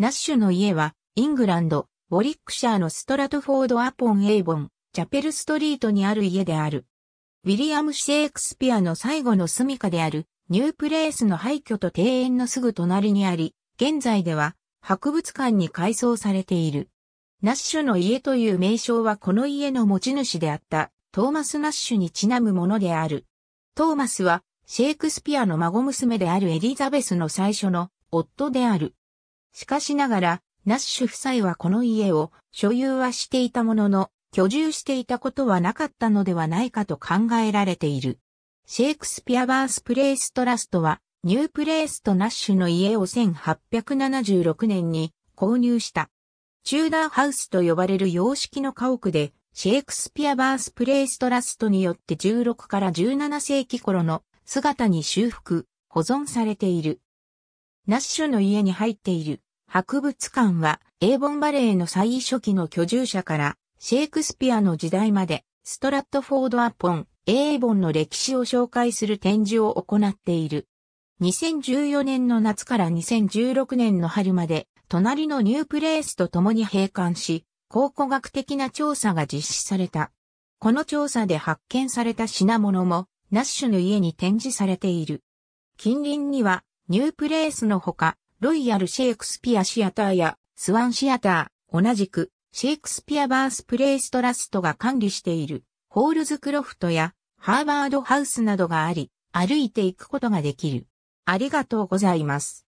ナッシュの家は、イングランド、ウォリックシャーのストラトフォード・アポン・エイボン、チャペルストリートにある家である。ウィリアム・シェイクスピアの最後の住処である、ニュープレースの廃墟と庭園のすぐ隣にあり、現在では、博物館に改装されている。ナッシュの家という名称はこの家の持ち主であった、トーマス・ナッシュにちなむものである。トーマスは、シェイクスピアの孫娘であるエリザベスの最初の夫である。しかしながら、ナッシュ夫妻はこの家を所有はしていたものの、居住していたことはなかったのではないかと考えられている。シェイクスピアバースプレイストラストは、ニュープレイスとナッシュの家を1876年に購入した。チューダーハウスと呼ばれる様式の家屋で、シェイクスピアバースプレイストラストによって16から17世紀頃の姿に修復、保存されている。ナッシュの家に入っている博物館は、エーボンバレーの最初期の居住者から、シェイクスピアの時代まで、ストラットフォードアポン、エーボンの歴史を紹介する展示を行っている。2014年の夏から2016年の春まで、隣のニュープレースと共に閉館し、考古学的な調査が実施された。この調査で発見された品物も、ナッシュの家に展示されている。近隣には、ニュープレイスのほか、ロイヤルシェイクスピアシアターやスワンシアター、同じくシェイクスピアバースプレイストラストが管理しているホールズクロフトやハーバードハウスなどがあり、歩いていくことができる。ありがとうございます。